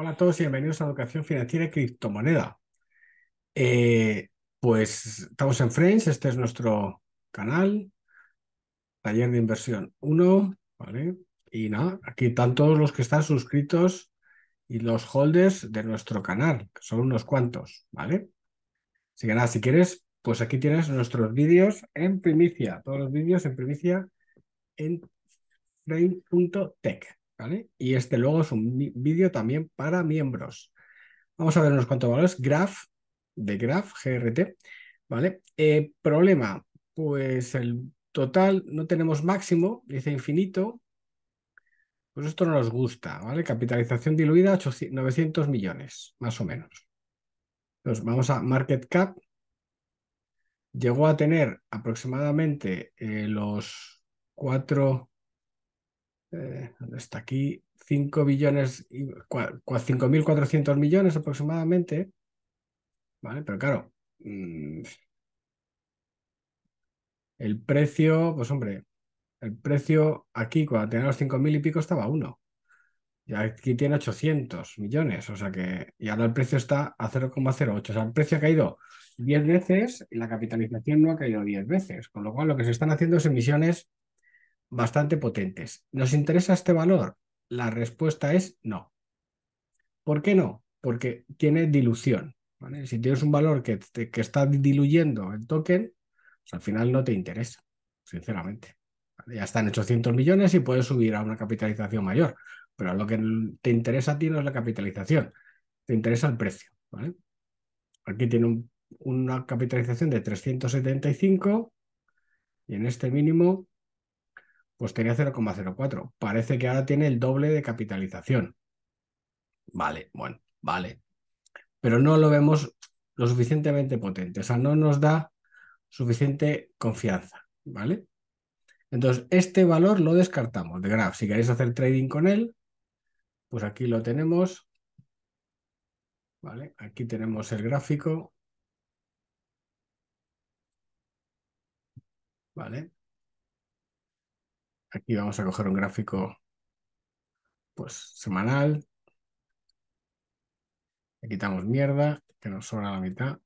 Hola a todos y bienvenidos a Educación Financiera y Criptomoneda. Eh, pues estamos en Frames, este es nuestro canal, Taller de Inversión 1, ¿vale? Y nada, aquí están todos los que están suscritos y los holders de nuestro canal, que son unos cuantos, ¿vale? Así que nada, si quieres, pues aquí tienes nuestros vídeos en primicia, todos los vídeos en primicia en frame.tech, y este luego es un vídeo también para miembros. Vamos a ver unos cuantos valores. Graph, de Graph, GRT, ¿vale? Eh, problema, pues el total no tenemos máximo, dice infinito. Pues esto no nos gusta, ¿vale? Capitalización diluida, 900 millones, más o menos. Entonces, vamos a market cap. Llegó a tener aproximadamente eh, los 4 eh, está aquí? 5 billones, 5.400 millones aproximadamente. ¿Vale? Pero claro, mm, el precio, pues hombre, el precio aquí cuando tenía los 5.000 y pico estaba a 1. Y aquí tiene 800 millones, o sea que, y ahora el precio está a 0,08. O sea, el precio ha caído 10 veces y la capitalización no ha caído 10 veces, con lo cual lo que se están haciendo es emisiones bastante potentes. ¿Nos interesa este valor? La respuesta es no. ¿Por qué no? Porque tiene dilución. Si tienes un valor que, está diluyendo el token, pues al final no te interesa, sinceramente. Ya están 800 millones y puedes subir a una capitalización mayor, pero lo que te interesa a ti no es la capitalización, te interesa el precio. Aquí tiene una capitalización de 375 y en este mínimo pues tenía 0,04. Parece que ahora tiene el doble de capitalización. Vale, bueno, vale. Pero no lo vemos lo suficientemente potente, o sea, no nos da suficiente confianza, ¿vale? Entonces, este valor lo descartamos de Graph. Si queréis hacer trading con él, pues aquí lo tenemos. ¿Vale? Aquí tenemos el gráfico. ¿Vale? Aquí vamos a coger un gráfico pues semanal. Le quitamos mierda, que nos sobra la mitad.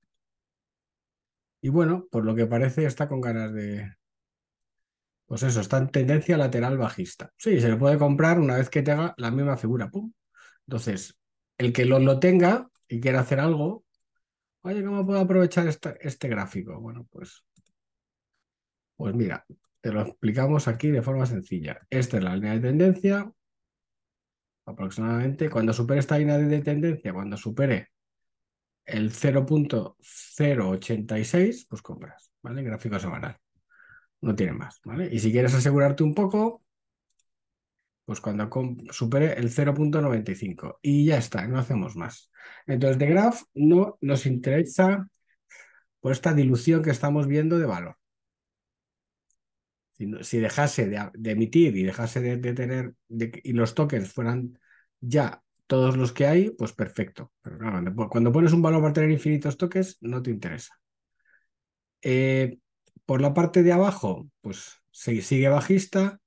Y bueno, por lo que parece está con ganas de... Pues eso, está en tendencia lateral bajista. Sí, se le puede comprar una vez que tenga la misma figura. Entonces, el que lo, lo tenga y quiera hacer algo, oye, ¿cómo puedo aprovechar este gráfico? Bueno, pues... Pues mira, te lo explicamos aquí de forma sencilla. Esta es la línea de tendencia, aproximadamente. Cuando supere esta línea de tendencia, cuando supere el 0.086, pues compras, ¿vale? Gráfico semanal. No tiene más, ¿vale? Y si quieres asegurarte un poco, pues cuando supere el 0.95 y ya está, no hacemos más. Entonces, de graph no nos interesa por esta dilución que estamos viendo de valor. Si, dejase de, emitir y dejase de, tener y los tokens fueran ya todos los que hay, pues perfecto. Pero claro, cuando pones un valor para tener infinitos tokens, no te interesa. Eh, por la parte de abajo, pues sigue bajista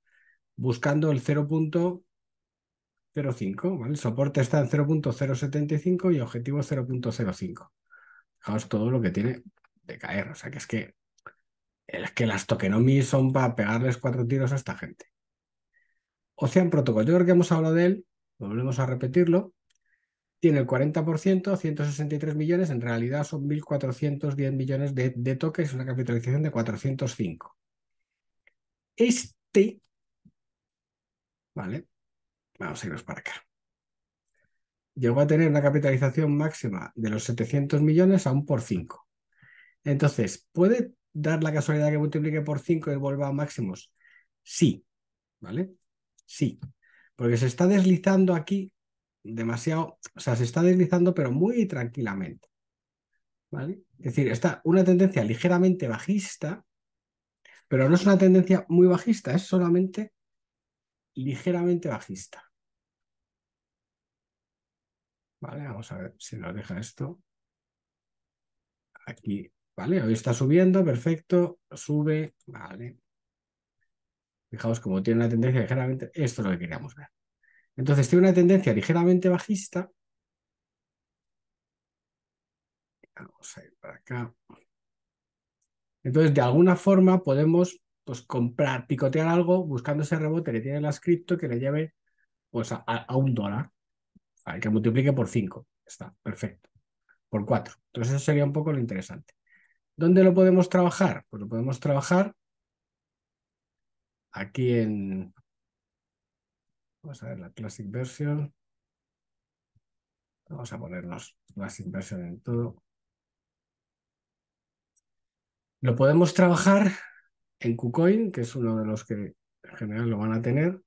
buscando el 0.05, El soporte está en 0.075 y objetivo 0.05. Fijaos todo lo que tiene de caer, o sea que es que es que las tokenomies son para pegarles cuatro tiros a esta gente. Ocean Protocol, yo creo que hemos hablado de él, volvemos a repetirlo. Tiene el 40%, 163 millones, en realidad son 1.410 millones de, de tokens, una capitalización de 405. Este, ¿vale? Vamos a irnos para acá. Llegó a tener una capitalización máxima de los 700 millones a un por 5. Entonces, puede dar la casualidad que multiplique por 5 y vuelva a máximos? Sí, ¿vale? Sí, porque se está deslizando aquí demasiado, o sea, se está deslizando pero muy tranquilamente, ¿vale? Es decir, está una tendencia ligeramente bajista, pero no es una tendencia muy bajista, es solamente ligeramente bajista. Vale, vamos a ver si nos deja esto. Aquí ¿Vale? Hoy está subiendo, perfecto, sube, vale. Fijaos cómo tiene una tendencia ligeramente, esto es lo que queríamos ver. Entonces tiene una tendencia ligeramente bajista. Vamos a ir para acá. Entonces, de alguna forma podemos pues, comprar, picotear algo buscando ese rebote que tiene la ascripto que le lleve pues, a, a un dólar. Hay que multiplique por 5. Está, perfecto. Por 4. Entonces, eso sería un poco lo interesante. ¿Dónde lo podemos trabajar? Pues lo podemos trabajar aquí en... Vamos a ver la Classic Version. Vamos a ponernos Classic Version en todo. Lo podemos trabajar en KuCoin, que es uno de los que en general lo van a tener.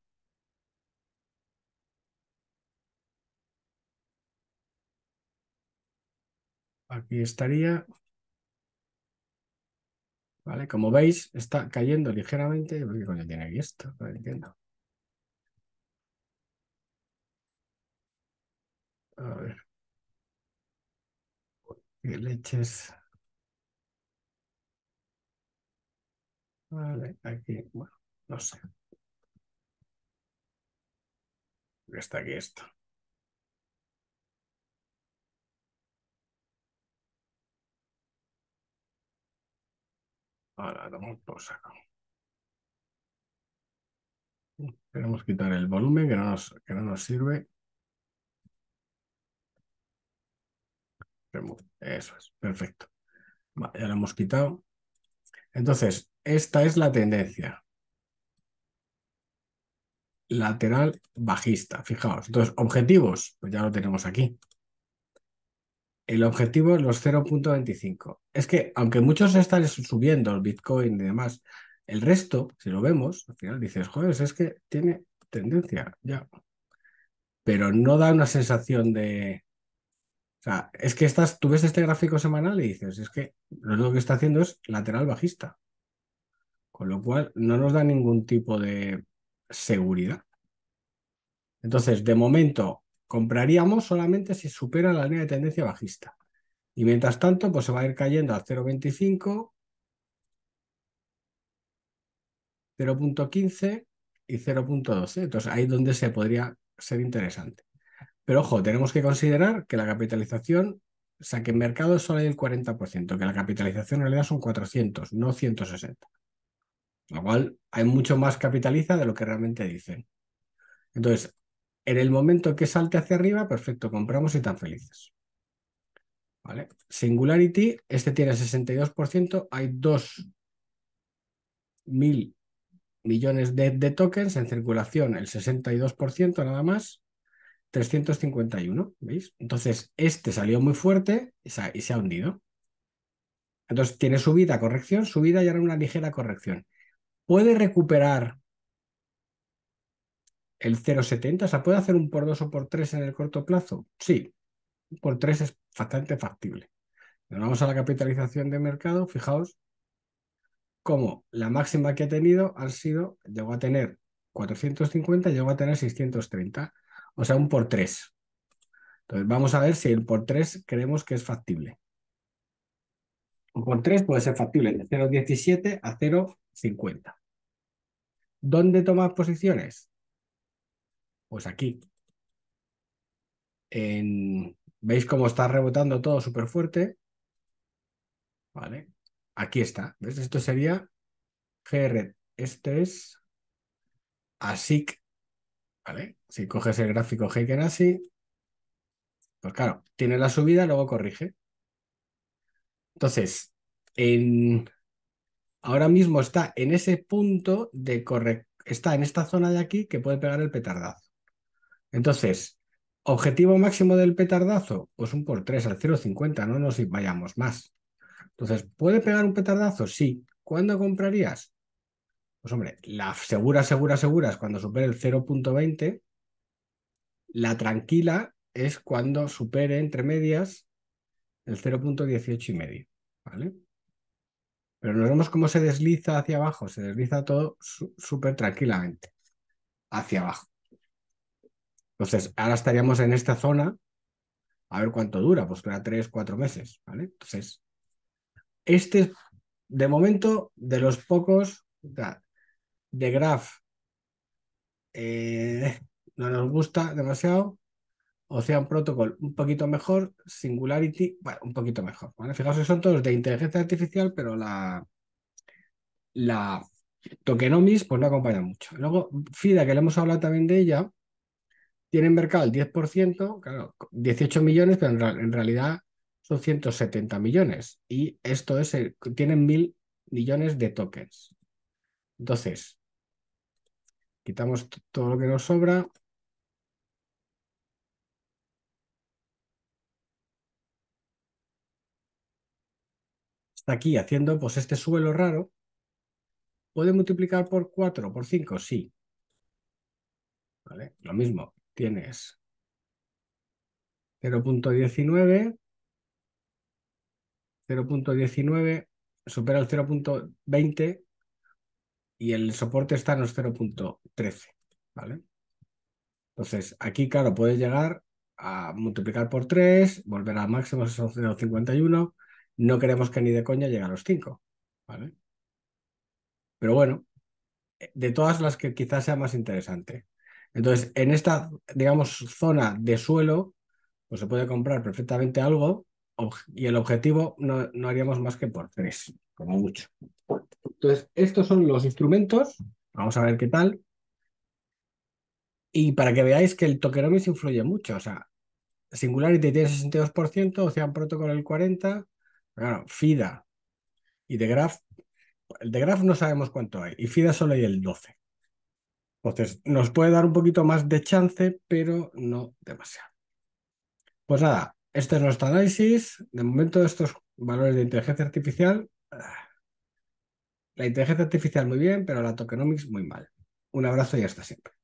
Aquí estaría. Como veis, está cayendo ligeramente. ¿Qué coño tiene aquí esto? No lo entiendo. A ver. ¿Qué leches? Vale, aquí, bueno, no sé. Está aquí esto. Ahora, damos por Queremos quitar el volumen que no nos, que no nos sirve. Eso es, perfecto. ya lo hemos quitado. Entonces, esta es la tendencia. Lateral bajista, fijaos. Entonces, objetivos, pues ya lo tenemos aquí el objetivo es los 0.25. Es que, aunque muchos están subiendo el Bitcoin y demás, el resto, si lo vemos, al final dices, joder, es que tiene tendencia, ya. Pero no da una sensación de. O sea, es que estás, tú ves este gráfico semanal y dices, es que lo único que está haciendo es lateral bajista. Con lo cual, no nos da ningún tipo de seguridad. Entonces, de momento, Compraríamos solamente si supera la línea de tendencia bajista. Y mientras tanto, pues se va a ir cayendo al 0.25, 0.15 y 0.12. Entonces ahí es donde se podría ser interesante. Pero ojo, tenemos que considerar que la capitalización, o sea, que en mercado solo hay el 40%, que la capitalización en realidad son 400, no 160. Lo cual hay mucho más capitaliza de lo que realmente dicen. Entonces, en el momento que salte hacia arriba, perfecto, compramos y tan felices. ¿Vale? Singularity, este tiene 62%, hay 2 mil millones de, tokens en circulación, el 62% nada más, 351, ¿veis? Entonces, este salió muy fuerte se, y se ha hundido. Entonces, tiene subida, corrección, subida y ahora una ligera corrección. ¿Puede recuperar el 0,70. O sea, ¿puede hacer un por 2 o por 3 en el corto plazo? Sí, un por 3 es bastante factible. Nos vamos a la capitalización de mercado, fijaos cómo la máxima que ha tenido ha sido, llegó a tener 450, llegó a tener 630, o sea, un por 3. Entonces vamos a ver si el por 3 creemos que es factible. Un por 3 puede ser factible de 0,17 a 0,50. ¿Dónde tomar posiciones? Pues aquí. ¿Veis cómo está rebotando todo súper fuerte? Vale. Aquí está. Esto sería GR. Este es ASIC. ¿Vale? Si coges el gráfico Heiken así, pues claro, tiene la subida, luego corrige. Entonces, en... ahora mismo está en ese punto de corre... está en esta zona de aquí que puede pegar el petardazo. Entonces, objetivo máximo del petardazo, pues un por 3 al 0,50, no nos vayamos más. Entonces, ¿puede pegar un petardazo? Sí. ¿Cuándo comprarías? Pues hombre, la segura, segura, segura es cuando supere el 0.20. La tranquila es cuando supere entre medias el 0.18 y medio, ¿vale? Pero nos vemos cómo se desliza hacia abajo, se desliza todo súper tranquilamente hacia abajo. Entonces, ahora estaríamos en esta zona, a ver cuánto dura, pues era tres, cuatro meses, ¿vale? Entonces, este, de momento, de los pocos, de Graph, eh, no nos gusta demasiado, Ocean Protocol un poquito mejor, Singularity, bueno, un poquito mejor, ¿vale? Fijaos que son todos de inteligencia artificial, pero la, la tokenomics pues no acompaña mucho. Luego, FIDA, que le hemos hablado también de ella, tienen mercado el 10%, claro, 18 millones, pero en, realidad son 170 millones. Y esto es, tienen mil millones de tokens. Entonces, quitamos todo lo que nos sobra. Está aquí haciendo pues este suelo raro. ¿Puede multiplicar por 4, por 5? Sí. ¿Vale? Lo mismo tienes 0.19, 0.19 supera el 0.20 y el soporte está en los 0.13, ¿vale? Entonces, aquí, claro, puedes llegar a multiplicar por 3, volver al máximo, esos 0.51. No queremos que ni de coña llegue a los 5, ¿vale? Pero bueno, eh, de todas las que quizás sea más interesante. Entonces, en esta, digamos, zona de suelo, pues se puede comprar perfectamente algo y el objetivo no, haríamos más que por tres, como mucho. Entonces, estos son los instrumentos. Vamos a ver qué tal. Y para que veáis que el tokenomics influye mucho. O sea, Singularity tiene 62%, Ocean Protocol el 40%, claro, FIDA y The Graph. El The Graph no sabemos cuánto hay, y FIDA solo hay el 12%. Entonces, nos puede dar un poquito más de chance, pero no demasiado. Pues nada, este es nuestro análisis. De momento, estos valores de inteligencia artificial. Ah, la inteligencia artificial muy bien, pero la tokenomics muy mal. Un abrazo y hasta siempre.